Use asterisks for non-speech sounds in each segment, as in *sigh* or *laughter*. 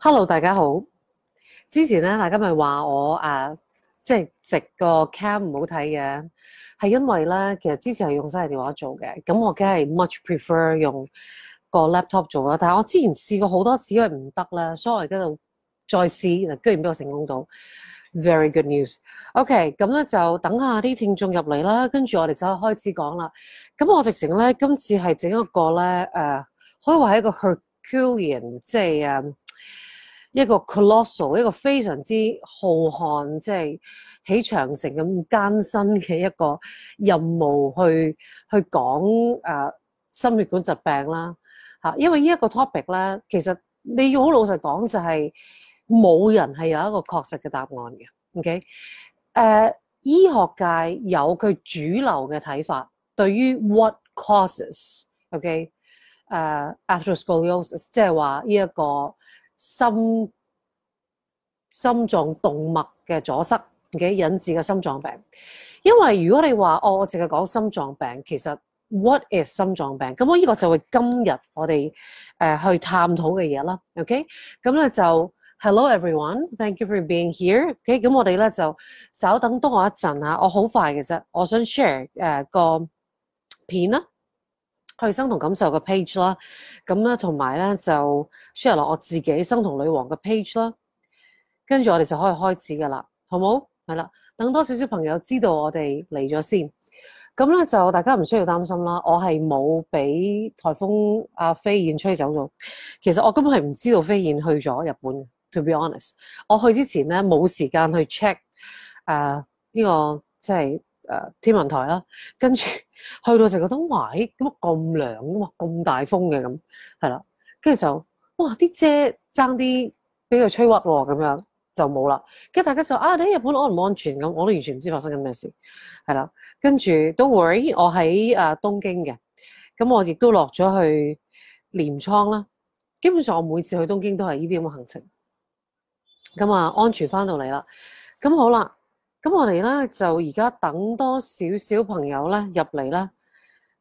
Hello，大家好。之前咧，大家咪话我诶，即系直个 cam 唔好睇嘅，系因为咧，其实之前系用真系电话做嘅，咁我梗系 much prefer 用个 laptop 做啦。但系我之前试过好多次，因为唔得啦，所以我而家就再试，居然俾我成功到，very good news。OK，咁咧就等下啲听众入嚟啦，跟住我哋就开始讲啦。咁我直情咧，今次系整一个咧，诶，可以话系一个 Herculean，即系诶。一個 colossal，一個非常之浩瀚，即係起長城咁艱辛嘅一個任務，去去講誒心血管疾病啦嚇。因為呢一個 topic 咧，其實你要好老實講，就係冇人係有一個確實嘅答案嘅。OK，誒，醫學界有佢主流嘅睇法，對於 what causes OK 誒 atherosclerosis，即係話呢一個。心心脏动脉嘅阻塞嘅引致嘅心脏病，因为如果你话哦，我净系讲心脏病，其实 what is 心脏病？咁我呢个就系今日我哋诶去探讨嘅嘢啦。OK，咁咧就 Hello everyone，thank you for being here。OK，咁我哋咧就稍等多我一阵吓，我好快嘅啫，我想 share 诶个片啦。去生同感受嘅 page 啦，咁咧同埋咧就 share 落我自己生同女王嘅 page 啦，跟住我哋就可以开始噶啦，好冇？系啦，等多少少朋友知道我哋嚟咗先，咁咧就大家唔需要担心啦，我系冇俾台风阿飞燕吹走咗，其实我根本系唔知道飞燕去咗日本，to be honest，我去之前咧冇时间去 check 诶呢个即系。誒天文台啦，跟住 *laughs* 去到成個東喂，哇！咁涼噶嘛，咁大風嘅咁，係啦，跟住就哇！啲遮爭啲俾佢吹屈喎，咁樣就冇啦。跟住大家就啊，你日本安唔安全咁？我都完全唔知發生緊咩事，係啦，跟住都 worry。我喺誒東京嘅，咁我亦都落咗去連倉啦。基本上我每次去東京都係呢啲咁嘅行程。咁啊，安全翻到嚟啦。咁好啦。咁我哋咧就而家等多少少朋友咧入嚟啦，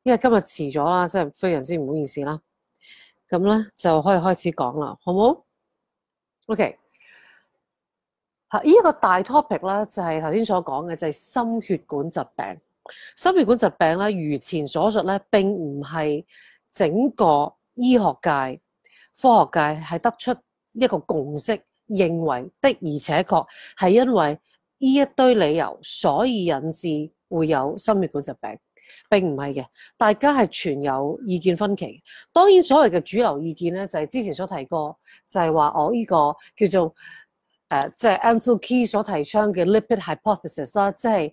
因为今日迟咗啦，即系非常之唔好意思啦。咁咧就可以开始讲啦，好唔好？OK，吓依一个大 topic 咧就系头先所讲嘅，就系心血管疾病。心血管疾病咧如前所述咧，并唔系整个医学界、科学界系得出一个共识认为的，而且确系因为。呢一堆理由，所以引致會有心血管疾病，並唔係嘅。大家係全有意見分歧。當然，所謂嘅主流意見咧，就係之前所提過，就係話我呢個叫做诶，即係 Ansel Key 所提倡嘅 lipid hypothesis 啦，即係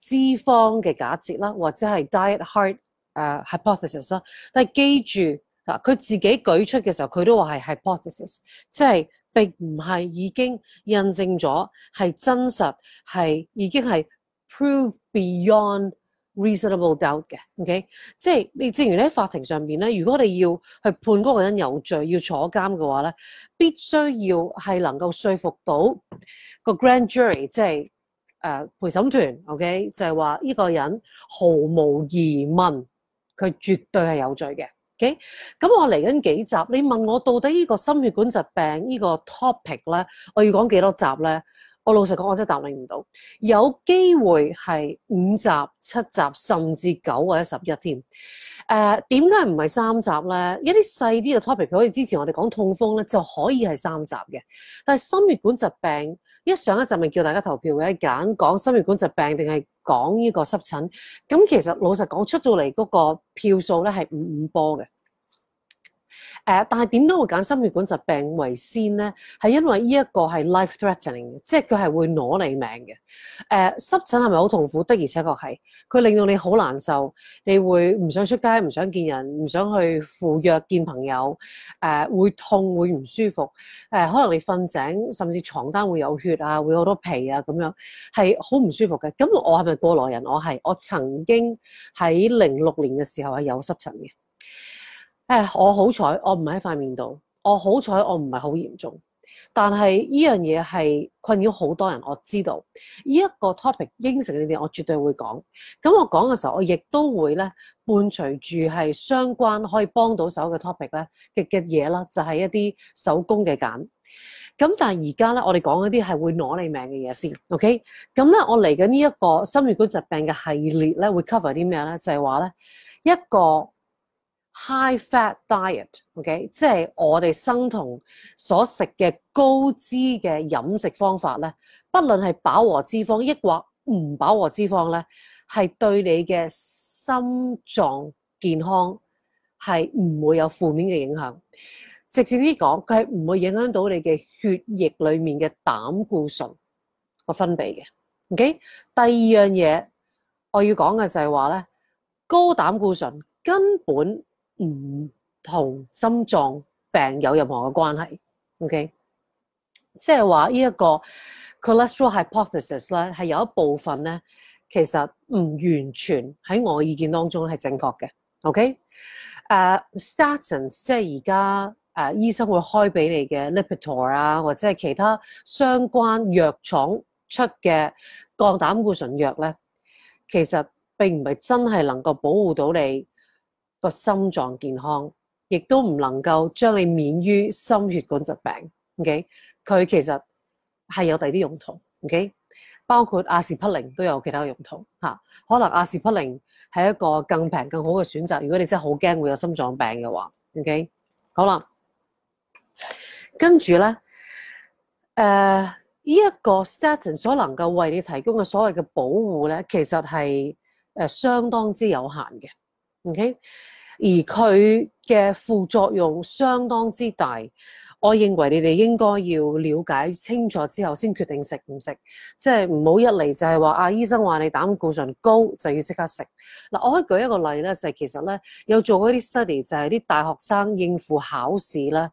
脂肪嘅假設啦，或者係 diet heart 誒 hypothesis 啦。但係記住嗱，佢自己舉出嘅時候，佢都話係 hypothesis，即係。並唔係已經印證咗係真實，係已經係 prove beyond reasonable doubt 嘅。OK，即係你正如咧法庭上边咧，如果我哋要去判嗰個人有罪要坐監嘅話咧，必須要係能夠說服到個 grand jury，即係誒陪審團。OK，就係話呢個人毫無疑問，佢絕對係有罪嘅。OK，咁我嚟紧几集？你问我到底呢个心血管疾病呢个 topic 咧，我要讲几多集咧？我老实讲，我真系答你唔到。有机会系五集、七集，甚至九或者十一添。诶，点解唔系三集咧？一啲细啲嘅 topic 可以之前我哋讲痛风咧就可以系三集嘅，但系心血管疾病。一上一集咪叫大家投票嘅，揀講心血管疾病定係講呢個濕疹，咁其實老實講出到嚟嗰個票數咧係五五波嘅。誒，但係點解會揀心血管疾病為先咧？係因為呢一個係 life-threatening，即係佢係會攞你命嘅。誒，濕疹係咪好痛苦的？而且確係佢令到你好難受，你會唔想出街，唔想見人，唔想去赴約見朋友。誒，會痛，會唔舒服。誒，可能你瞓醒，甚至床單會有血啊，會好多皮啊，咁樣係好唔舒服嘅。咁我係咪過來人？我係，我曾經喺零六年嘅時候係有濕疹嘅。诶，我好彩，我唔喺塊面度。我好彩，我唔係好嚴重。但係呢樣嘢係困擾好多人，我知道。呢一個 topic 應承你哋，我絕對會講。咁我講嘅時候，我亦都會咧伴隨住係相關可以幫到手嘅 topic 咧嘅嘅嘢啦，就係一啲手工嘅揀。咁但係而家咧，我哋講一啲係會攞你命嘅嘢先。OK，咁咧我嚟緊呢一個心血管疾病嘅系列咧，會 cover 啲咩咧？就係話咧一個。High fat diet，OK，即系我哋生同所食嘅高脂嘅飲食方法咧，不论系飽和脂肪，抑或唔飽和脂肪咧，系對你嘅心臟健康係唔會有負面嘅影響。直接啲講，佢係唔會影響到你嘅血液裡面嘅膽固醇個分泌嘅。OK，第二樣嘢我要講嘅就係話咧，高膽固醇根本。唔同心脏病有任何嘅关系，OK？即系话呢一个 cholesterol hypothesis 咧，系有一部分咧，其实唔完全喺我嘅意见当中系正确嘅，OK？诶，statins 即系而家诶医生会开俾你嘅 lipitor 啊，或者系其他相关药厂出嘅降胆固醇药咧，其实并唔系真系能够保护到你。个心脏健康，亦都唔能够将你免于心血管疾病。O K，佢其实系有第啲用途。O K，包括阿司匹灵都有其他用途。吓，可能阿司匹灵系一个更平更好嘅选择。如果你真系好惊会有心脏病嘅话，O K，好啦。跟住咧，诶，呢一个 statin 所能够为你提供嘅所谓嘅保护咧，其实系诶相当之有限嘅。O K。而佢嘅副作用相當之大，我認為你哋應該要了解清楚之後先決定食唔食，即系唔好一嚟就係話啊，醫生話你膽固醇高就要即刻食。嗱，我可以舉一個例咧，就係其實咧有做一啲 study，就係啲大學生應付考試咧，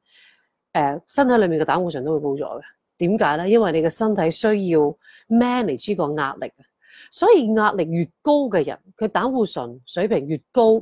誒身體裏面嘅膽固醇都會高咗嘅。點解咧？因為你嘅身體需要 manage 個壓力所以壓力越高嘅人，佢膽固醇水平越高。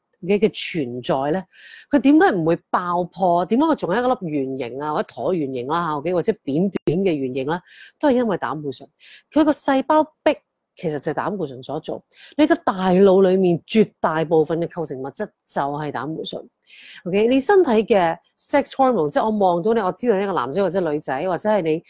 嘅嘅存在咧，佢點解唔會爆破？點解佢仲係一粒圓形啊，或者橢圓形啦嚇，o k 或者扁扁嘅圓形啦？都係因為膽固醇。佢個細胞壁其實就係膽固醇所做。你個大腦裏面絕大部分嘅構成物質就係膽固醇。OK，你身體嘅 sex hormone，即係我望到你，我知道一個男仔或者女仔或者係你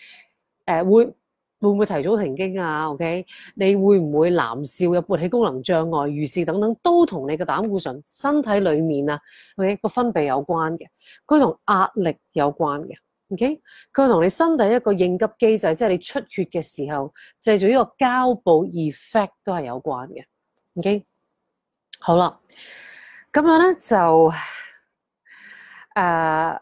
誒會。會唔會提早停經啊？OK，你會唔會男少有勃起功能障礙、如示等等，都同你嘅膽固醇身體里面啊，你個分泌有關嘅，佢同壓力有關嘅，OK，佢同你身體一個應急機制，即係你出血嘅時候，藉造呢個膠布 effect 都係有關嘅，OK，好啦，咁樣咧就誒。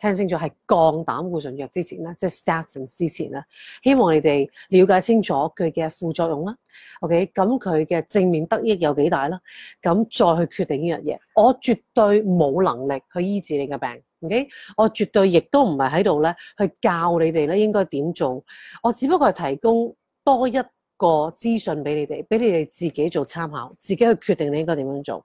聽清楚，係降膽固醇藥之前咧，即係 statin 之前咧，希望你哋了解清楚佢嘅副作用啦。O K，咁佢嘅正面得益有幾大啦？咁再去決定呢樣嘢。我絕對冇能力去醫治你嘅病。O K，我絕對亦都唔係喺度咧去教你哋咧應該點做。我只不過係提供多一個資訊俾你哋，俾你哋自己做參考，自己去決定你應該點樣做。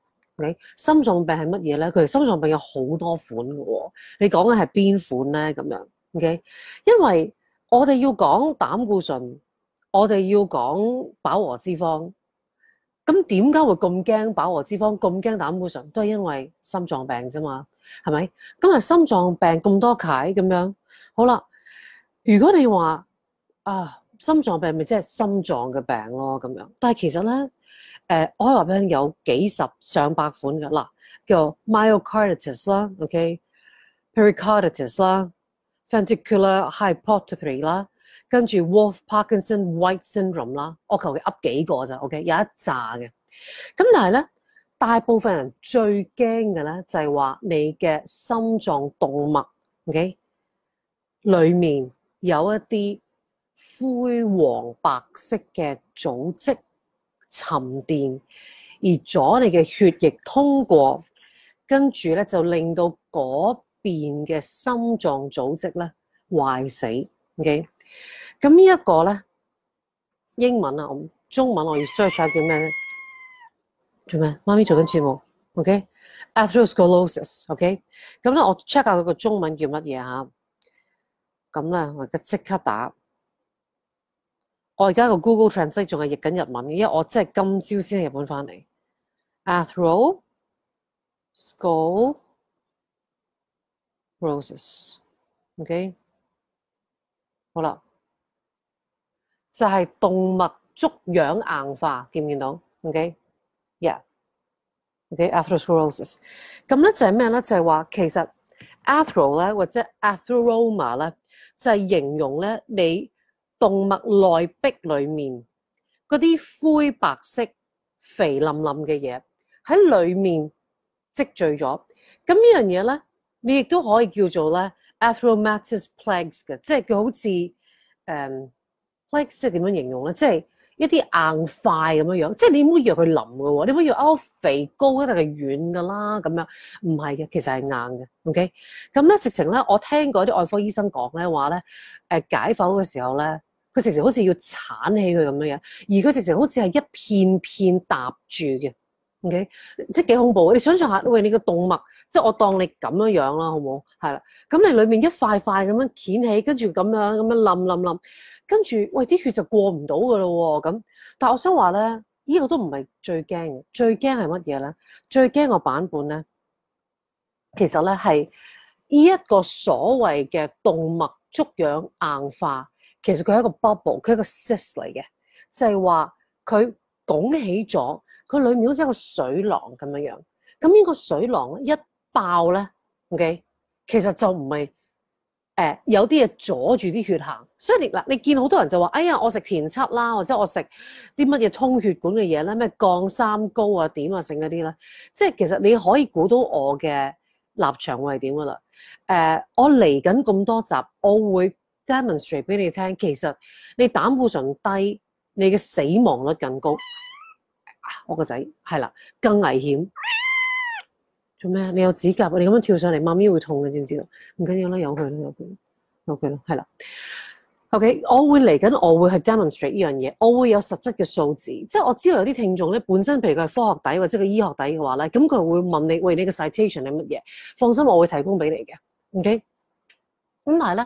你心脏病系乜嘢咧？佢哋心脏病有好多款嘅，你讲嘅系边款咧？咁样，O K，因为我哋要讲胆固醇，我哋要讲饱和脂肪，咁点解会咁惊饱和脂肪，咁惊胆固醇？都系因为心脏病啫嘛，系咪？今日心脏病咁多解咁样，好啦，如果你话啊心脏病，咪即系心脏嘅病咯，咁样。但系其实咧。誒，我話俾你聽，有幾十上百款嘅啦，叫 myocarditis 啦，ok，pericarditis 啦，ventricular hypertrophy 啦，跟住 w o l f p a r k i n s o n w h i t e syndrome 啦，我求其噏幾個咋，ok，有一揸嘅。咁但係咧，大部分人最驚嘅咧就係話你嘅心臟動脈，ok，裡面有一啲灰黃白色嘅組織。沉淀而阻你嘅血液通过，跟住咧就令到嗰边嘅心脏组织咧坏死。O K. 咁呢一个咧英文啊，中文我要 search 下叫咩咧？做咩？妈咪做紧节目。O K. atherosclerosis。O K. 咁咧我 check 下佢个中文叫乜嘢吓？咁咧我即刻打。我而家个 Google Translate 仲系译紧日文嘅，因为我真系今朝先喺日本翻嚟。a t h r o s c l r o s e s o k 好啦，就系动物粥样硬化，见唔见到 o k y e a h o k a t h r o s c l e r o s i s 咁咧就系咩咧？就系话其实 a t h r o 咧或者 atheroma 咧，就系形容咧你。动脉内壁里面嗰啲灰白色肥冧冧嘅嘢喺里面积聚咗，咁呢样嘢咧，你亦都可以叫做咧 a t h r o m a t o u s plaques 嘅，即系佢好似诶 plaques 点样形容咧，即系一啲硬块咁样样，即系你唔好以为佢淋噶，你唔好以哦肥高，一定系软噶啦，咁样唔系嘅，其实系硬嘅，ok，咁咧直情咧，我听过啲外科医生讲咧话咧，诶解剖嘅时候咧。佢直情好似要鏟起佢咁樣样，而佢直情好似係一片片搭住嘅，OK，即系幾恐怖你想象下，喂，你個動物，即系我當你咁樣樣啦，好唔好？係啦，咁你里面一塊塊咁樣掀起，跟住咁樣咁樣冧冧冧，跟住喂啲血就過唔到噶咯喎，咁但我想話咧，呢個都唔係最驚嘅，最驚係乜嘢咧？最驚個版本咧，其實咧係呢一個所謂嘅動物粥樣硬化。其實佢係一個 bubble，佢係一個 s y s t e 嚟嘅，就係話佢拱起咗，佢裏面好似一個水囊咁樣樣。咁呢個水囊一爆咧，OK，其實就唔係誒有啲嘢阻住啲血行，所以你嗱，你見好多人就話：哎呀，我食田七啦，或者我食啲乜嘢通血管嘅嘢咧，咩降三高啊、點啊剩嗰啲咧。即係其實你可以估到我嘅立場會係點噶啦。誒，我嚟緊咁多集，我會。Demonstrate 俾你听，其实你胆固醇低，你嘅死亡率更高。我个仔系啦，更危险。做咩？你有指甲，你咁样跳上嚟，媽咪会痛嘅，知唔知道？唔紧要啦，由佢啦，由佢，由佢啦，系啦。O K，我会嚟紧，我会去 demonstrate 呢样嘢，我会有实质嘅数字。即系我知道有啲听众咧，本身譬如佢系科学底或者佢医学底嘅话咧，咁佢会问你，喂，你嘅 citation 系乜嘢？放心，我会提供俾你嘅。O K，咁但系咧。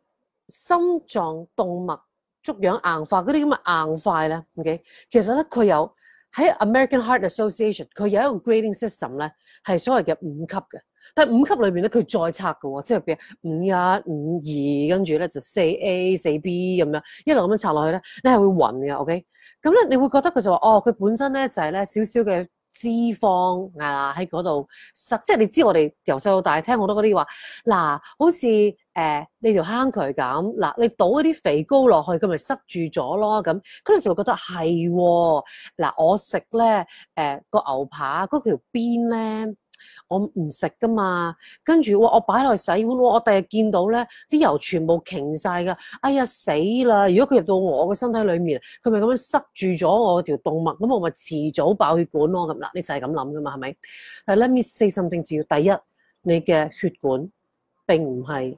心臟動脈粥樣硬化嗰啲咁嘅硬塊咧，OK，其實咧佢有喺 American Heart Association，佢有一個 grading system 咧，係所謂嘅五級嘅。但五級裏面咧，佢再拆嘅喎，即係譬如五一、五二，跟住咧就四 A、四 B 咁樣，一路咁樣拆落去咧，你係會暈嘅，OK。咁咧，你會覺得佢就話哦，佢本身咧就係咧少少嘅脂肪啊喺嗰度，實即係你知我哋由細到大聽好多嗰啲話，嗱好似。诶，你条坑渠咁嗱，你倒嗰啲肥膏落去，佢咪塞住咗咯咁，咁你就会觉得系喎。嗱，我食咧，诶个牛排嗰条邊咧，我唔食噶嘛。跟住，我摆落洗碗，我第日见到咧，啲油全部擎晒噶。哎呀，死啦！如果佢入到我嘅身体里面，佢咪咁样塞住咗我条动脉，咁我咪迟早爆血管咯咁啦。你就系咁谂噶嘛，系咪？Let me say something 重要。第一，你嘅血管并唔系。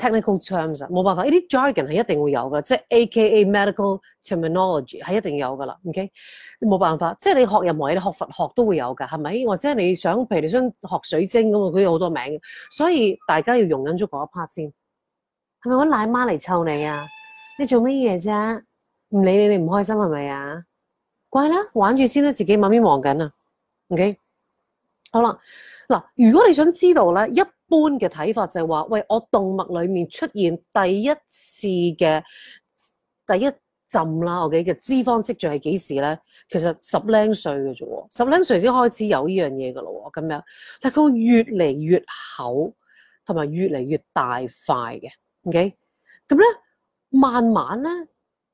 technical terms 冇辦法，呢啲 jargon 係一定會有噶，即係 A. K. A. medical terminology 係一定有噶啦。OK，冇辦法，即係你學任何嘢，你學佛學都會有噶，係咪？或者你想譬如你想學水晶咁啊，佢有好多名所以大家要容忍咗嗰一 part 先。係咪揾奶媽嚟湊你啊？你做乜嘢啫？唔理你，你唔開心係咪啊？怪啦，玩住先啦，自己慢慢忙緊啊？OK，好啦。嗱，如果你想知道咧，一般嘅睇法就係話，喂，我動物裡面出現第一次嘅第一浸啦，我記嘅脂肪積聚係幾時咧？其實十零歲嘅啫喎，十零歲先開始有呢樣嘢嘅咯喎，咁樣，但係佢越嚟越厚，同埋越嚟越大塊嘅，OK，咁咧慢慢咧。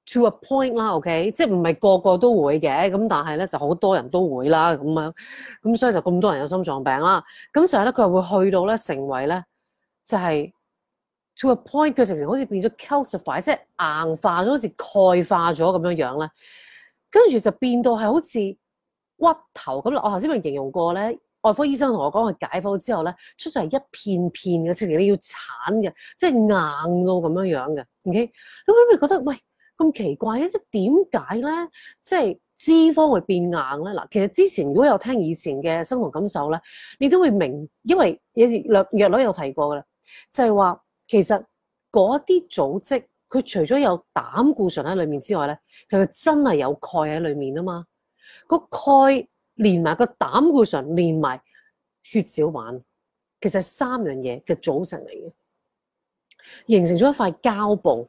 to a point 啦，OK，即係唔係個個都會嘅，咁但係咧就好多人都會啦，咁樣，咁所以就咁多人有心臟病啦，咁就日咧佢會去到咧成為咧就係 to a point，佢直情好似變咗 calcified，即係硬化咗，好似鈣化咗咁樣樣咧，跟住就變到係好似骨頭咁，我頭先咪形容過咧，外科醫生同我講佢解剖之後咧出咗係一片片嘅，直情你要鏟嘅，即係硬到咁樣樣嘅，OK，咁你咪覺得喂。咁奇怪咧？點解咧？即係脂肪會變硬咧？嗱，其實之前如果有聽以前嘅《生活感受》咧，你都會明，因為有略藥劑有提過嘅，啦，就係話其實嗰啲組織佢除咗有膽固醇喺裡面之外咧，其實真係有鈣喺裡面啊嘛。個鈣連埋個膽固醇，連埋血小板，其實三樣嘢嘅組成嚟嘅，形成咗一塊膠布。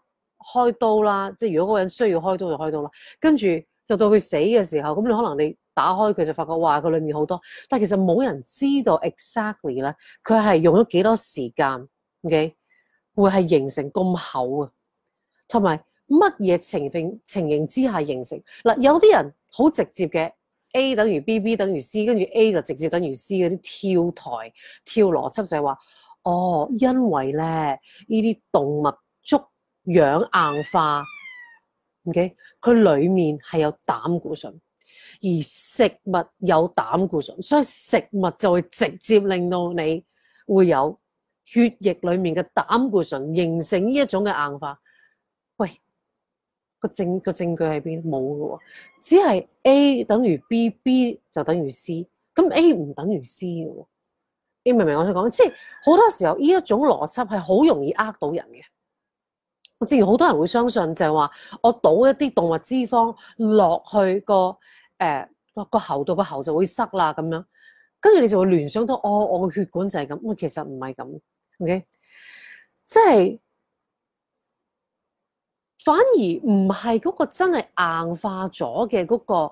開刀啦，即係如果嗰個人需要開刀就開刀啦，跟住就到佢死嘅時候，咁你可能你打開佢就發覺，哇，佢裡面好多，但其實冇人知道 exactly 咧，佢係用咗幾多時間，ok，會係形成咁厚啊，同埋乜嘢情形情形之下形成嗱？有啲人好直接嘅，A 等於 B，B 等於 C，跟住 A 就直接等於 C 嗰啲跳台跳邏輯就係話，哦，因為咧呢啲動物。氧硬化，OK，佢里面系有胆固醇，而食物有胆固醇，所以食物就会直接令到你会有血液里面嘅胆固醇形成呢一种嘅硬化。喂，个证个证据喺边？冇噶喎，只系 A 等于 B，B 就等于 C，咁 A 唔等于 C 嘅喎。你明唔明我想讲？即系好多时候呢一种逻辑系好容易呃到人嘅。之前好多人会相信就系话我倒一啲动物脂肪落去个诶个个喉度个喉就会塞啦咁样，跟住你就会联想到哦我個血管就系咁，其实唔系咁，ok 即系反而唔系嗰个真系硬化咗嘅嗰个。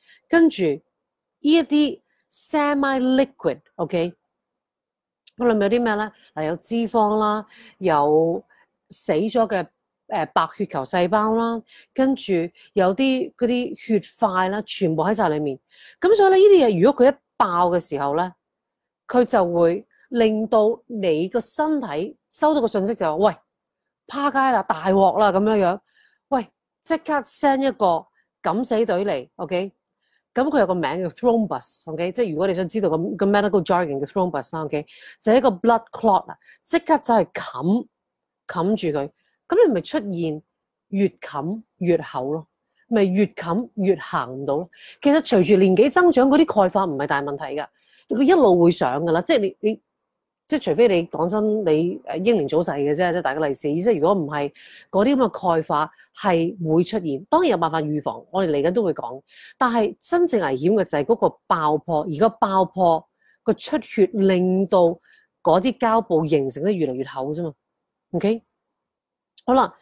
跟住呢一啲 semi-liquid，OK，我里面有啲咩咧？嗱，有脂肪啦，有死咗嘅诶白血球細胞啦，跟住有啲嗰啲血塊啦，全部喺晒裏面。咁所以咧，呢啲嘢如果佢一爆嘅時候咧，佢就會令到你個身體收到個訊息就話：喂，趴街啦，大镬啦咁樣樣。喂，即刻 send 一個敢死隊嚟，OK。咁佢有個名叫 thrombus，OK，即係如果你想知道個個 medical jargon 叫 thrombus 啦，OK，就係一個 blood clot 啊，即刻就係冚冚住佢，咁你咪出現越冚越厚咯，咪越冚越行唔到咯。其實隨住年紀增長，嗰啲鈣化唔係大問題㗎，佢一路會上㗎啦，即係你你。即係除非你講真，你英年早逝嘅啫，即係大家例示。即係如果唔係嗰啲咁嘅礦化係會出現，當然有辦法預防。我哋嚟緊都會講。但係真正危險嘅就係嗰個爆破，而個爆破個出血令到嗰啲膠布形成得越嚟越厚啫嘛。OK，好啦，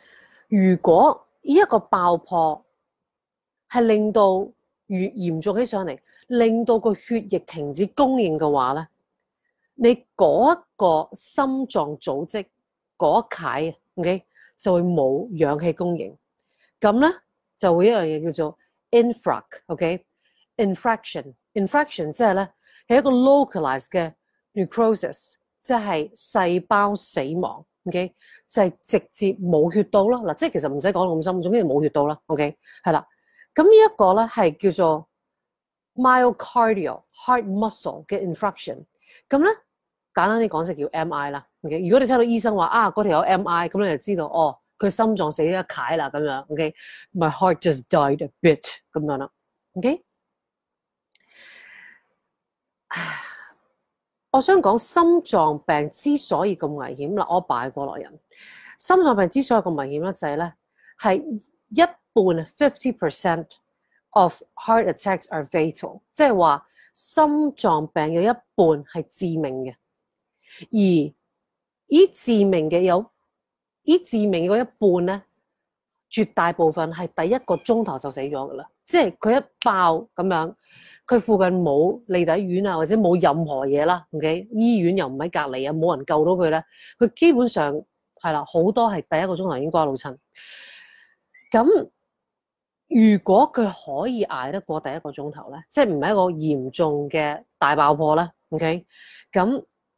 如果呢一個爆破係令到越嚴重起上嚟，令到個血液停止供應嘅話咧？你嗰一個心臟組織嗰一塊 o k 就會冇氧氣供應，咁咧就會一樣嘢叫做 infarct，OK，infraction，infraction 即係咧係一個 localized necrosis，即係細胞死亡，OK 就係直接冇血到啦。嗱，即係其實唔使講咁深，總之冇血到啦，OK 係啦。咁呢一個咧係叫做 myocardial heart muscle 嘅 infraction，咁咧。簡單啲講，就叫 M.I. 啦。OK，如果你聽到醫生話啊，嗰條有 M.I. 咁，你就知道哦，佢心臟死咗一攰啦。咁樣 OK，My heart just died a bit 咁樣啦。OK，我想講心臟病之所以咁危險啦，我擺過來人心臟病之所以咁危險咧，就係咧係一半 fifty percent of heart attacks are fatal，即係話心臟病有一半係致命嘅。而呢致命嘅有呢致命嘅嗰一半咧，绝大部分系第一个钟头就死咗噶啦，即系佢一爆咁样，佢附近冇利底院啊，或者冇任何嘢啦。O K，医院又唔喺隔篱啊，冇人救到佢咧，佢基本上系啦，好多系第一个钟头已经瓜老亲。咁如果佢可以挨得过第一个钟头咧，即系唔系一个严重嘅大爆破咧。O K，咁。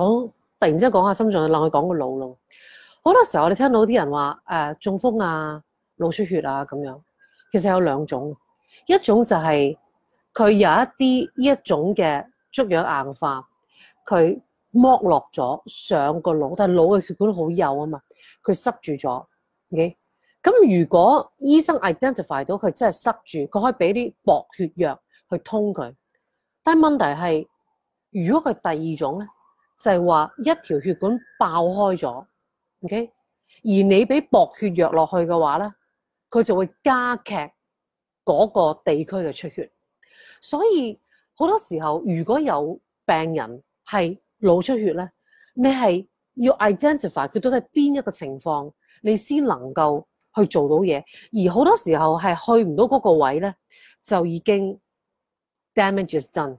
讲突然之间讲下心脏，令佢讲个脑咯。好多时候我哋听到啲人话诶中风啊、脑出血啊咁样，其实有两种。一种就系佢有一啲呢一种嘅粥样硬化，佢剥落咗上个脑，但系脑嘅血管好幼啊嘛，佢塞住咗。OK，咁如果医生 identify 到佢真系塞住，佢可以俾啲薄血药去通佢。但系问题系，如果佢第二种咧？就係話一條血管爆開咗，OK，而你俾薄血藥落去嘅話咧，佢就會加劇嗰個地區嘅出血。所以好多時候，如果有病人係腦出血咧，你係要 identify 佢到底邊一個情況，你先能夠去做到嘢。而好多時候係去唔到嗰個位咧，就已經 damage is done。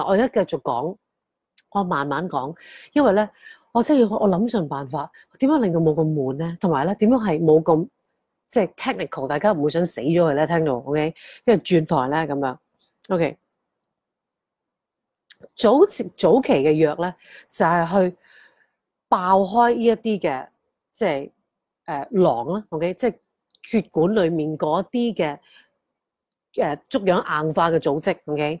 我而家继续讲，我慢慢讲，因为咧我真系我谂尽办法，点样令到冇咁满咧？同埋咧，点样系冇咁即系 technical？大家唔会想死咗佢咧，听到？OK，即係转台咧咁样。OK，早期早期嘅药咧，就系去爆开呢一啲嘅即系诶囊啦。OK，即系血管里面嗰啲嘅诶足样硬化嘅组织。OK。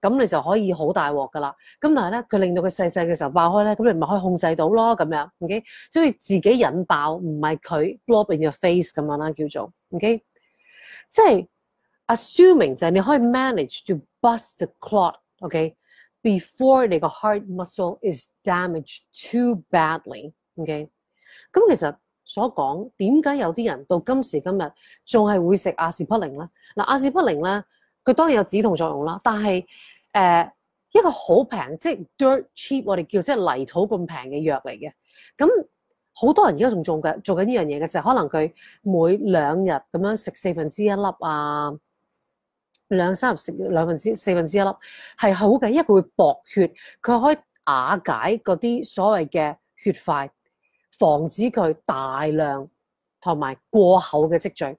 咁你就可以好大镬噶啦。咁但系咧，佢令到佢细细嘅时候爆开咧，咁你咪可以控制到咯。咁样，O K，所以自己引爆唔系佢 blob in your face 咁样啦，叫做 O K。即系 assuming 就系你可以 manage to bust the clot，O K，before 你个 heart muscle is damaged too badly，O K。咁其实所讲点解有啲人到今时今日仲系会食阿司匹灵咧？嗱，阿司匹灵咧。佢當然有止痛作用啦，但係誒一個好平，即係 dirt cheap，我哋叫即係泥土咁平嘅藥嚟嘅。咁好多人而家仲做嘅，做緊呢樣嘢嘅就係可能佢每兩日咁樣食四分之一粒啊，兩三日食兩分之四分之一粒係好嘅，因為佢會薄血，佢可以瓦解嗰啲所謂嘅血塊，防止佢大量同埋過厚嘅積聚。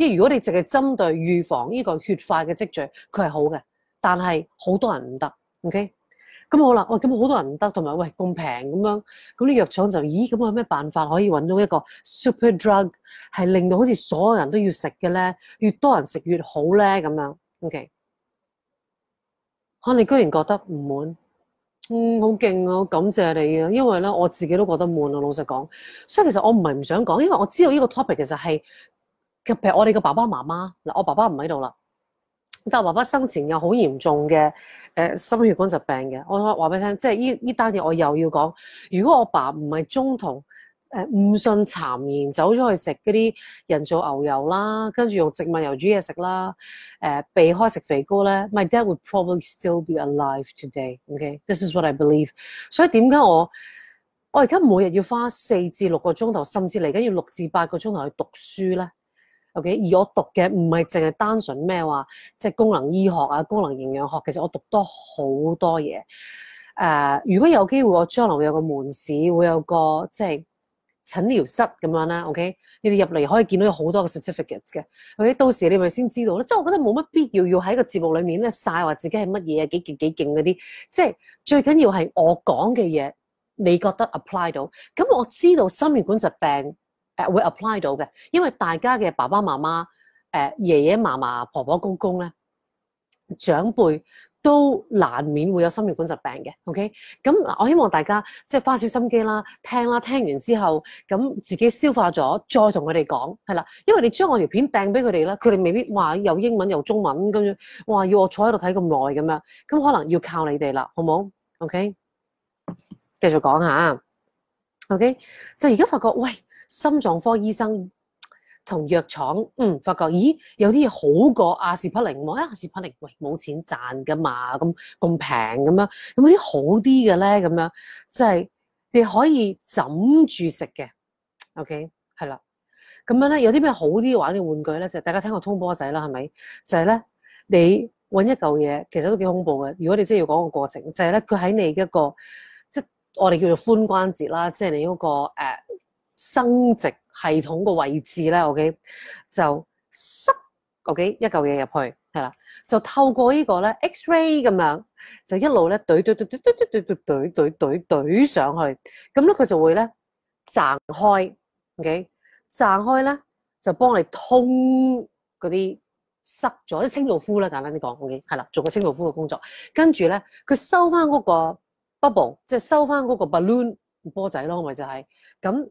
因為如果你淨係針對預防呢個血塊嘅積聚，佢係好嘅。但係好多人唔得，OK？咁好啦，喂，咁好多人唔得，同埋喂咁平咁樣，咁啲藥廠就，咦？咁有咩辦法可以揾到一個 super drug 係令到好似所有人都要食嘅咧？越多人食越好咧？咁樣 OK？嚇，你居然覺得唔滿？嗯，好勁啊！好感謝你啊！因為咧，我自己都覺得悶啊，老實講。所以其實我唔係唔想講，因為我知道呢個 topic 其實係。其实我哋嘅爸爸妈妈嗱，我爸爸唔喺度啦，但系爸爸生前有好严重嘅诶心血管疾病嘅。我话俾你听，即系呢呢单嘢我又要讲。如果我爸唔系中途诶误信谗言走咗去食嗰啲人造牛油啦，跟住用植物油煮嘢食啦，诶避开食肥膏咧，my dad would probably still be alive today。OK，this is what I believe。所以点解我我而家每日要花四至六个钟头，甚至嚟紧要六至八个钟头去读书咧？O.K. 而我讀嘅唔係淨係單純咩話，即係功能醫學啊、功能營養學，其實我讀多好多嘢。誒，如果有機會，我將來會有個門市，會有個即係診療室咁樣啦。O.K. 你哋入嚟可以見到有好多嘅 certificate 嘅。O.K. 到時你咪先知道咯。即係我覺得冇乜必要要喺個節目裏面咧晒話自己係乜嘢啊，幾勁幾勁嗰啲。即係最緊要係我講嘅嘢，你覺得 apply 到。咁我知道心血管疾病。會 apply 到嘅，因為大家嘅爸爸媽媽、誒爺爺嫲嫲、婆婆公公咧，長輩都難免會有心血管疾病嘅。OK，咁我希望大家即係花少心機啦，聽啦，聽完之後咁自己消化咗，再同佢哋講係啦。因為你將我條片掟俾佢哋啦，佢哋未必話有英文、有中文咁樣，話要我坐喺度睇咁耐咁樣，咁可能要靠你哋啦，好冇？OK，繼續講下。OK，就而家發覺，喂！心臟科醫生同藥廠，嗯，發覺咦有啲嘢好過阿司匹靈，冇啊阿司匹靈，喂冇錢賺噶嘛，咁咁平咁樣，有冇啲好啲嘅咧？咁樣即係你可以枕住食嘅，OK 係啦，咁樣咧有啲咩好啲玩嘅玩具咧？就大家聽過通波仔啦，係咪？就係咧，你揾一嚿嘢，其實都幾恐怖嘅。如果你真係要講個過程，就係咧佢喺你一個即係我哋叫做寬關節啦，即係你嗰個生殖系統個位置咧，OK，就塞，OK，一嚿嘢入去，係啦，就透過呢個咧 X-ray 咁樣，就一路咧，攰攰攰攰攰攰攰攰攰攰上去，咁咧佢就會咧撐開，OK，撐開咧就幫你通嗰啲塞咗，啲清道夫啦，簡單啲講，OK，係啦，做個清道夫嘅工作，跟住咧佢收翻嗰個 bubble，即係收翻嗰個 balloon 波仔咯，咪就係咁。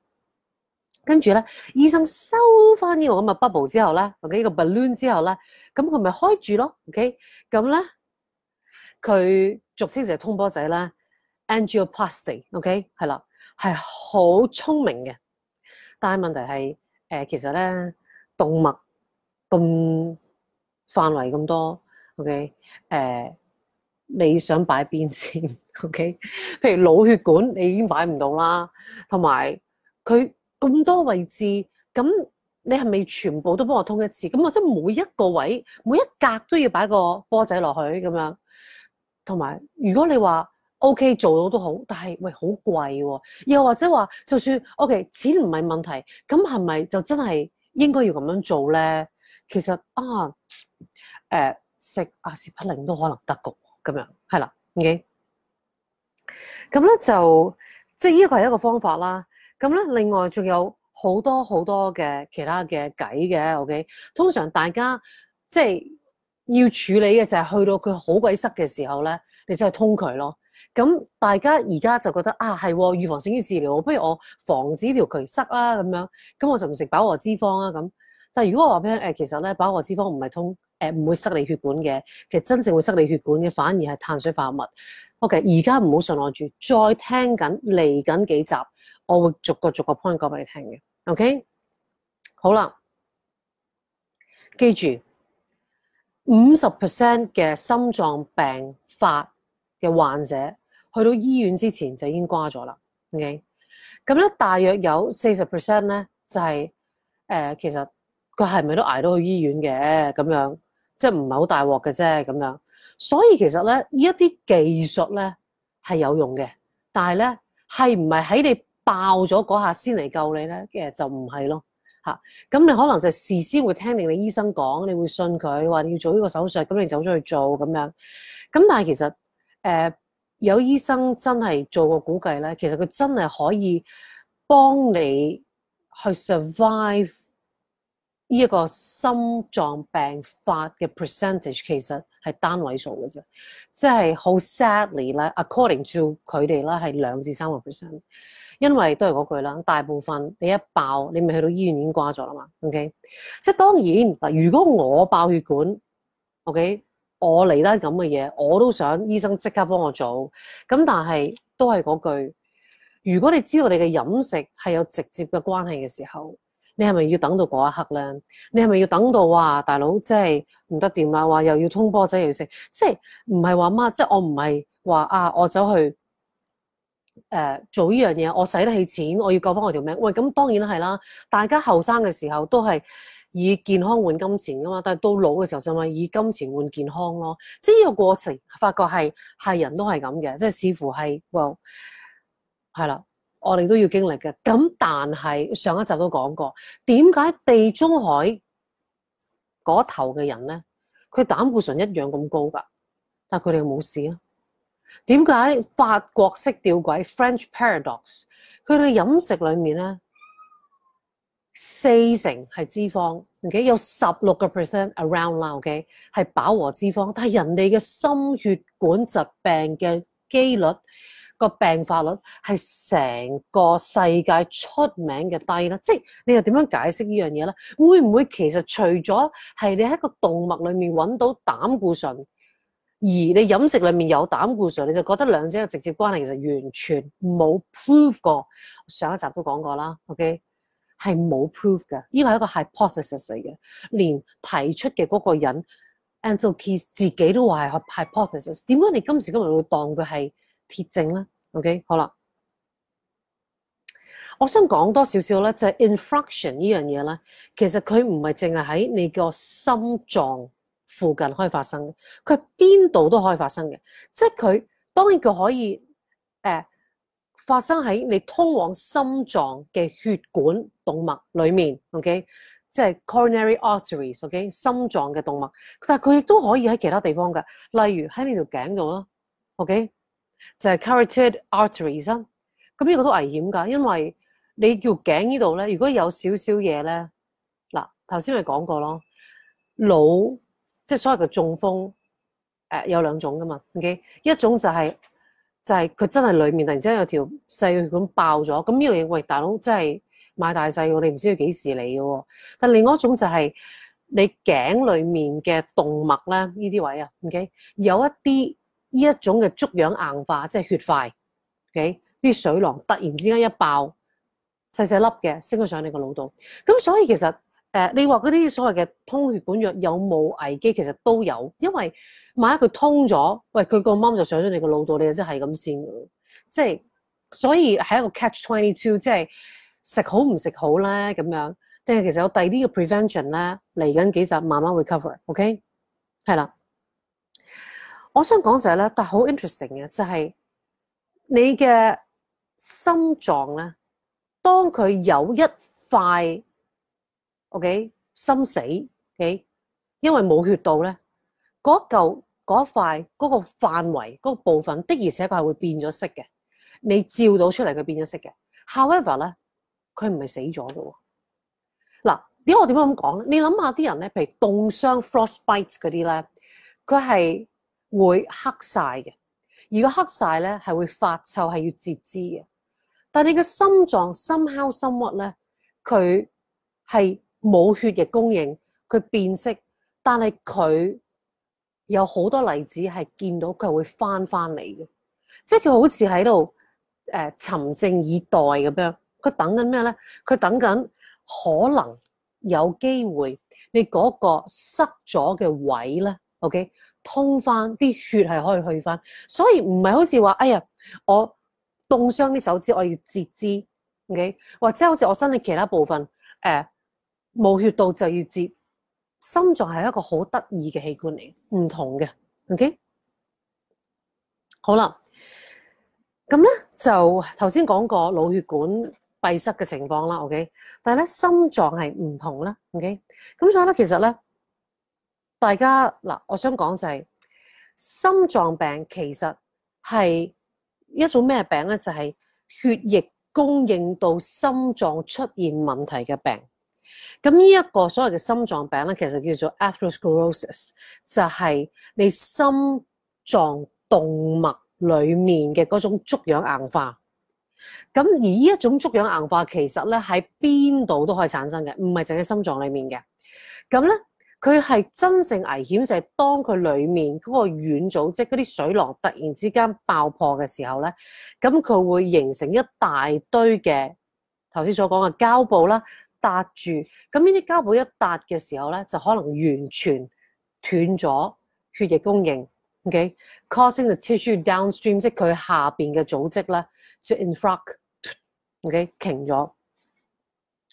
跟住咧，醫生收翻呢個咁嘅 bubble 之後咧，或者呢個 balloon 之後咧，咁佢咪開住咯，OK？咁咧，佢俗稱就係通波仔啦 a n g i o p l a s t y o k 係啦，係好聰明嘅。但係問題係，誒其實咧，動物咁範圍咁多，OK？誒你想擺邊先，*laughs* OK？譬如腦血管你已經擺唔到啦，同埋佢。咁多位置，咁你系咪全部都帮我通一次？咁或者每一个位、每一格都要摆个波仔落去咁样，同埋如果你话 O K 做到都好，但系喂好贵喎，又或者话就算 O K 钱唔系问题，咁系咪就真系应该要咁样做咧？其实啊，诶食阿司匹靈都可能得噶，咁样系啦，o 经。咁咧就即系呢个系一个方法啦。咁咧，另外仲有好多好多嘅其他嘅偈嘅，OK。通常大家即系要處理嘅就係去到佢好鬼塞嘅時候咧，你就係通佢咯。咁大家而家就覺得啊，係預防性於治療，不如我防止條渠塞啊咁樣。咁我就唔食飽和脂肪啊咁。但係如果我話你诶，其實咧飽和脂肪唔係通，诶，唔會塞你血管嘅。其實真正會塞你血管嘅反而係碳水化合物。OK。而家唔好信我住，再聽緊嚟緊幾集。我会逐个逐个 point 俾你听嘅，OK？好啦，记住五十 percent 嘅心脏病发嘅患者去到医院之前就已经瓜咗啦，OK？咁咧大约有四十 percent 咧就系诶，其实佢系咪都挨到去医院嘅咁样，即系唔系好大镬嘅啫咁样。所以其实咧呢一啲技术咧系有用嘅，但系咧系唔系喺你。爆咗嗰下先嚟救你咧，嘅就唔係咯嚇。咁你可能就事先會聽令你醫生講，你會信佢話你要做呢個手術，咁你走咗去做咁樣。咁但係其實誒有醫生真係做個估計咧，其實佢真係可以幫你去 survive 呢一個心臟病發嘅 percentage，其實係單位數嘅啫，即係好 sadly 咧，according to 佢哋咧係兩至三個 percent。因為都係嗰句啦，大部分你一爆，你咪去到醫院已經掛咗啦嘛。OK，即係當然嗱，如果我爆血管，OK，我嚟得咁嘅嘢，我都想醫生即刻幫我做。咁但係都係嗰句，如果你知道你嘅飲食係有直接嘅關係嘅時候，你係咪要等到嗰一刻咧？你係咪要等到話大佬即係唔得掂啊？話又要通波仔又要食，即係唔係話媽？即係我唔係話啊，我走去。诶，做呢样嘢，我使得起钱，我要救翻我条命。喂，咁当然系啦，大家后生嘅时候都系以健康换金钱噶嘛，但系到老嘅时候就咪以金钱换健康咯。即系呢个过程，发觉系系人都系咁嘅，即系似乎系，系啦，我哋都要经历嘅。咁但系上一集都讲过，点解地中海嗰头嘅人咧，佢胆固醇一样咁高噶，但系佢哋冇事啊？点解法国式吊诡 French paradox？佢哋饮食里面咧，四成系脂肪，OK，有十六个 percent around 啦，OK，系饱和脂肪，但系人哋嘅心血管疾病嘅几率个病發率系成个世界出名嘅低啦。即系你又点样解释呢样嘢咧？会唔会其实除咗系你喺个动物里面揾到胆固醇？而你飲食裏面有膽固醇，你就覺得兩者嘅直接關係其實完全冇 prove 過。上一集都講過啦，OK，係冇 prove 嘅，依個係一個 hypothesis 嚟嘅。連提出嘅嗰個人 Ansel Keys 自己都話係 hypothesis。點解你今時今日會當佢係鐵證咧？OK，好啦，我想講多少少咧，就係 infraction 呢樣嘢咧，其實佢唔係淨係喺你個心臟。附近可以發生，佢係邊度都可以發生嘅，即係佢當然佢可以誒發生喺你通往心臟嘅血管動脈裡面，OK，即係 coronary arteries，OK，心臟嘅動脈。但係佢亦都可以喺其他地方嘅，例如喺你條頸度啦，OK，就係 carotid arteries 啦。咁呢個都危險㗎，因為你條頸呢度咧，如果有少少嘢咧，嗱頭先咪講過咯，腦。即係所謂嘅中風，誒有兩種噶嘛，OK？一種就係就係佢真係裡面突然之間有條細血管爆咗，咁呢樣嘢喂大佬真係買大細我你唔知佢幾時嚟嘅喎。但另外一種就係你頸裡面嘅動脈咧，呢啲位啊，OK？有一啲呢一種嘅粥樣硬化，即係血塊，OK？啲水囊突然之間一爆，細細粒嘅升咗上你個腦度，咁所以其實。誒，你話嗰啲所謂嘅通血管藥有冇危機？其實都有，因為萬一佢通咗，喂，佢個貓就上咗你個腦度，你就真係咁先即係所以係一個 catch twenty two，即係食好唔食好咧咁樣，定係其實有第二啲嘅 prevention 咧。嚟緊幾集慢慢會 c o v e r o k 係啦，我想講就係咧，但好 interesting 嘅就係你嘅心臟咧，當佢有一塊。O.K. 心死，O.K.，因為冇血到咧，嗰一嚿、嗰一塊、嗰個範圍、嗰個部分的，而且确係會變咗色嘅。你照到出嚟，佢變咗色嘅。However 咧，佢唔係死咗嘅喎。嗱，點解我點解咁講咧？你諗下啲人咧，譬如凍傷 frostbite 嗰啲咧，佢係會黑晒嘅。而個黑晒咧係會發臭，係要截肢嘅。但你嘅心臟、心腔、心鬱咧，佢係。冇血液供应，佢变色，但系佢有好多例子系见到佢会翻翻嚟嘅，即系佢好似喺度诶沉静以待咁样，佢等紧咩咧？佢等紧可能有机会，你嗰个塞咗嘅位咧，OK 通翻啲血系可以去翻，所以唔系好似话哎呀我冻伤啲手指，我要截肢，OK 或者好似我身体其他部分诶。冇血道就要接心脏系一个好得意嘅器官嚟嘅，唔同嘅，OK，好啦，咁咧就头先讲过脑血管闭塞嘅情况啦，OK，但系咧心脏系唔同啦，OK，咁所以咧其实咧，大家嗱，我想讲就系心脏病其实系一种咩病咧？就系血液供应到心脏出现问题嘅病。咁呢一个所谓嘅心脏病咧，其实叫做 atherosclerosis，就系你心脏动脉里面嘅嗰种粥氧硬化。咁而呢一种粥氧硬化，其实咧喺边度都可以产生嘅，唔系净喺心脏里面嘅。咁咧，佢系真正危险就系当佢里面嗰个软组织嗰啲水囊突然之间爆破嘅时候咧，咁佢会形成一大堆嘅头先所讲嘅胶布啦。搭住，咁呢啲膠布一搭嘅時候咧，就可能完全斷咗血液供應，ok，causing the tissue downstream，即係佢下边嘅組織咧就 infarct，ok，停咗。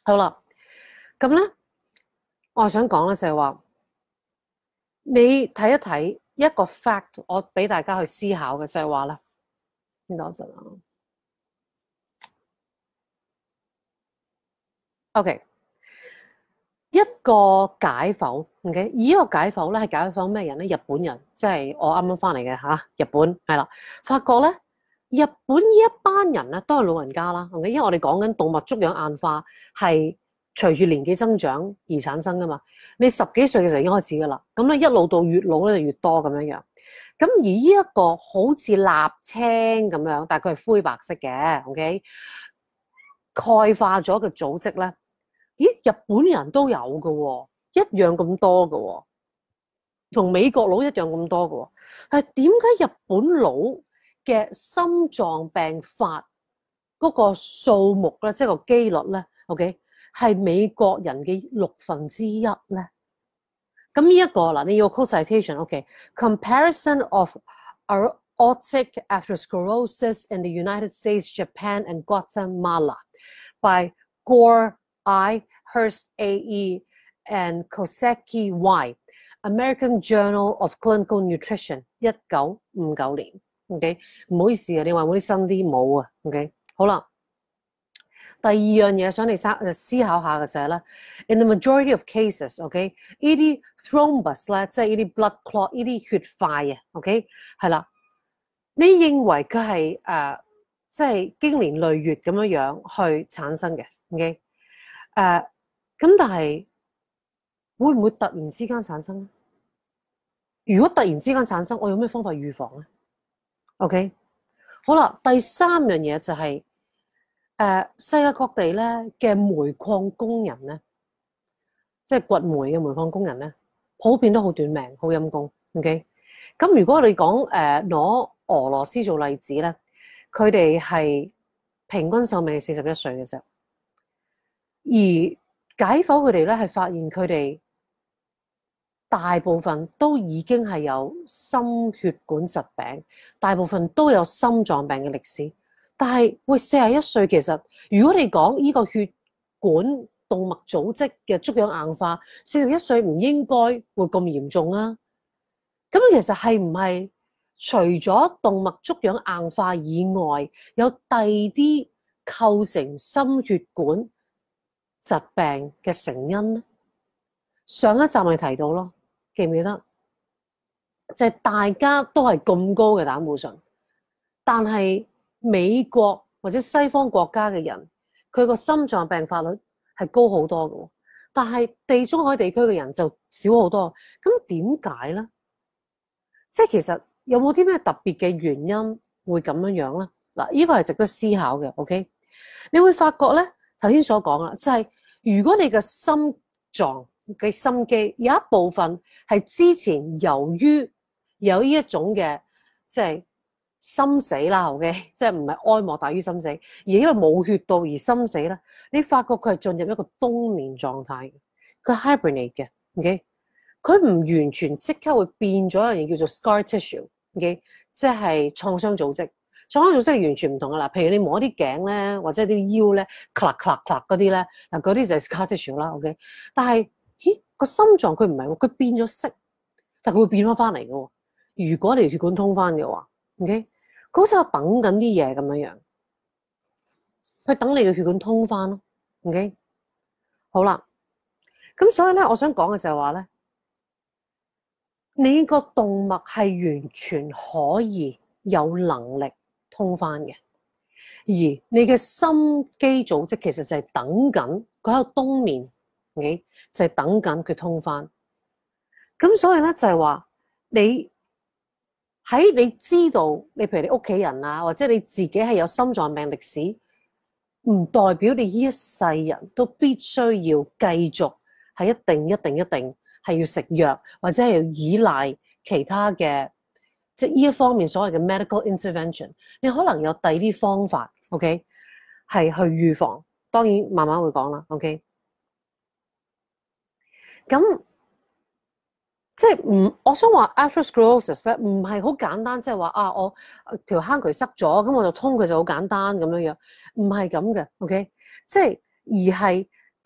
好啦，咁咧，我想講咧就係話，你睇一睇一個 fact，我俾大家去思考嘅就係話咧，见到先啦。O K，一個解剖，O K，而呢個解剖咧係解剖咩人咧？日本人，即係我啱啱翻嚟嘅嚇，日本係啦，發覺咧，日本呢一班人咧都係老人家啦，因為我哋講緊動物足养硬化係隨住年紀增長而產生噶嘛。你十幾歲嘅時候已經開始噶啦，咁咧一路到越老咧就越多咁樣樣。咁而呢一個好似臘青咁樣，但系佢係灰白色嘅，O K，钙化咗嘅組織咧。咦，日本人都有嘅，一样咁多嘅，同美国佬一样咁多嘅。但系点解日本佬嘅心脏病发嗰个数目咧，即系个几率咧，OK，系美国人嘅六分之一咧？咁呢一个嗱，你要 call citation，OK，comparison of aortic atherosclerosis in the United States, Japan and Guatemala by Gore。i h a r s t a e and k o s e k i y American Journal of Clinical Nutrition, 一九五九年。OK，唔好意思啊，你话会新啲冇啊？OK，好啦。第二样嘢想你三就思考下嘅就系咧，In the majority of cases，OK，呢啲 thrombus 咧，即系呢啲 blood clot，呢啲血块啊，OK，系啦。你认为佢系诶，即系经年累月咁样样去产生嘅？OK。诶，咁但系会唔会突然之间产生咧？如果突然之间产生，我有咩方法预防咧？OK，好啦，第三样嘢就系诶，世界各地咧嘅煤矿工人咧，即系掘煤嘅煤矿工人咧，普遍都好短命，好阴功。OK，咁如果你講讲诶，攞俄罗斯做例子咧，佢哋系平均寿命四十一岁嘅啫。而解剖佢哋咧，係發現佢哋大部分都已經係有心血管疾病，大部分都有心臟病嘅歷史。但係喂，四十一歲其實，如果你講呢個血管動脈組織嘅粥样硬化，四十一歲唔應該會咁嚴重啊？咁其實係唔係除咗動脈粥样硬化以外，有第啲構成心血管？疾病嘅成因咧，上一集咪提到咯，记唔记得？就系大家都系咁高嘅胆固醇，但系美国或者西方国家嘅人，佢个心脏病发率系高好多嘅。但系地中海地区嘅人就少好多，咁点解咧？即系其实有冇啲咩特别嘅原因会咁样样咧？嗱，呢个系值得思考嘅。OK，你会发觉咧，头先所讲啦，就系。如果你嘅心臟嘅心肌有一部分係之前由於有呢一種嘅即係心死啦，OK，*laughs* 即係唔係哀莫大于心死，而因為冇血到而心死咧，你發覺佢係進入一個冬眠狀態，佢 hibernate 嘅，OK，佢唔完全即刻會變咗一樣嘢叫做 scar tissue，OK，即係創傷組織。做嗰組織系完全唔同噶啦，譬如你摸啲颈咧，或者啲腰咧，咔咔咔嗰啲咧，嗱嗰啲就系 s t r e 啦，ok。但系，咦个心脏佢唔系喎，佢变咗色，但系佢会变翻翻嚟嘅喎。如果你血管通翻嘅话，ok，佢好似我等紧啲嘢咁样样，佢等你嘅血管通翻咯，ok。好啦，咁所以咧，我想讲嘅就系话咧，你个动物系完全可以有能力。通翻嘅，而你嘅心肌组织其实就系等紧佢喺度冬眠，你就系等紧佢通翻。咁所以咧就系话你喺你知道，你譬如你屋企人啊，或者你自己系有心脏病历史，唔代表你呢一世人都必须要继续系一定一定一定系要食药或者系要依赖其他嘅。即系依一方面所谓嘅 medical intervention，你可能有第啲方法，OK，系去预防。当然慢慢会讲啦，OK。咁即系唔，我想话 atherosclerosis 咧，唔系好简单，即系话啊，我条坑渠塞咗，咁我就通佢就好简单咁样样，唔系咁嘅，OK，即系而系。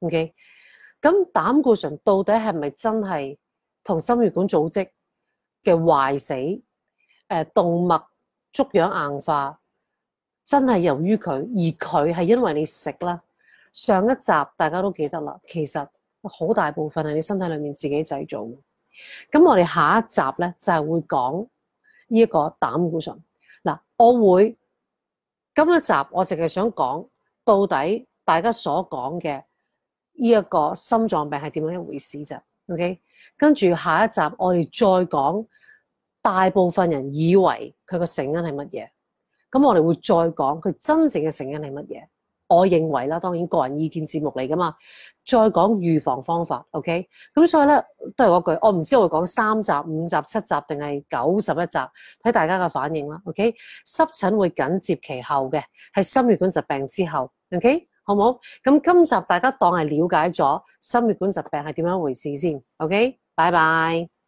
O.K. 咁胆固醇到底系咪真系同心血管组织嘅坏死、诶动脉粥样硬化真系由于佢？而佢系因为你食啦。上一集大家都记得啦，其实好大部分系你身体里面自己制造。咁我哋下一集咧就系会讲呢一个胆固醇。嗱，我会今一集我净系想讲到底大家所讲嘅。呢一個心臟病係點樣一回事啫？OK，跟住下一集我哋再講大部分人以為佢個成因係乜嘢，咁我哋會再講佢真正嘅成因係乜嘢。我認為啦，當然個人意見節目嚟噶嘛，再講預防方法。OK，咁所以咧都係嗰句，我唔知我講三集、五集、七集定係九十一集，睇大家嘅反應啦。OK，濕疹會緊接其後嘅，係心血管疾病之後。OK。好冇？好？咁今集大家当系了解咗心血管疾病系点样回事先。OK，拜拜。